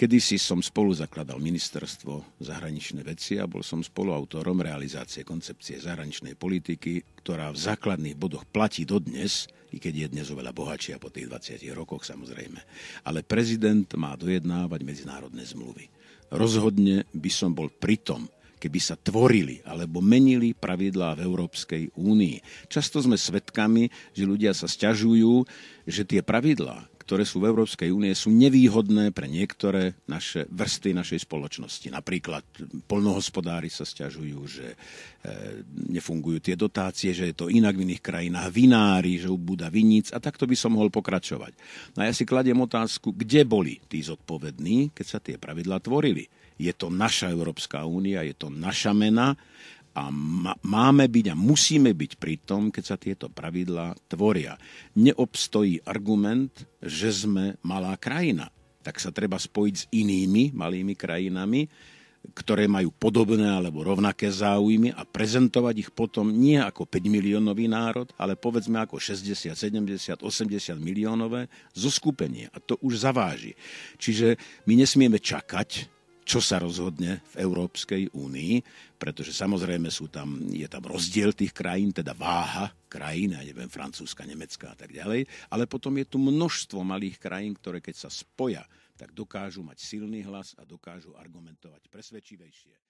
Kedysi som spolu zakladal ministerstvo zahraničné veci a bol som spoluautorom realizácie koncepcie zahraničnej politiky, ktorá v základných bodoch platí dodnes, i keď je dnes oveľa bohatšia po tých 20 rokoch samozrejme. Ale prezident má dojednávať medzinárodné zmluvy. Rozhodne by som bol pritom, keby sa tvorili alebo menili pravidlá v Európskej únii. Často sme svedkami, že ľudia sa sťažujú, že tie pravidlá, ktoré sú v Európskej únie, sú nevýhodné pre niektoré naše vrsty našej spoločnosti. Napríklad polnohospodári sa stiažujú, že e, nefungujú tie dotácie, že je to inak v iných krajinách, vinári, že ubúda viníc a takto by som mohol pokračovať. No a ja si kladiem otázku, kde boli tí zodpovední, keď sa tie pravidlá tvorili. Je to naša Európska únia, je to naša mena a máme byť a musíme byť pri tom, keď sa tieto pravidlá tvoria. Neobstojí argument, že sme malá krajina. Tak sa treba spojiť s inými malými krajinami, ktoré majú podobné alebo rovnaké záujmy a prezentovať ich potom nie ako 5 miliónový národ, ale povedzme ako 60, 70, 80 miliónové zoskupenie. A to už zaváži. Čiže my nesmieme čakať, čo sa rozhodne v Európskej únii, pretože samozrejme sú tam, je tam rozdiel tých krajín, teda váha krajín, ja neviem, Francúzska, Nemecka a tak ďalej, ale potom je tu množstvo malých krajín, ktoré keď sa spoja, tak dokážu mať silný hlas a dokážu argumentovať presvedčivejšie.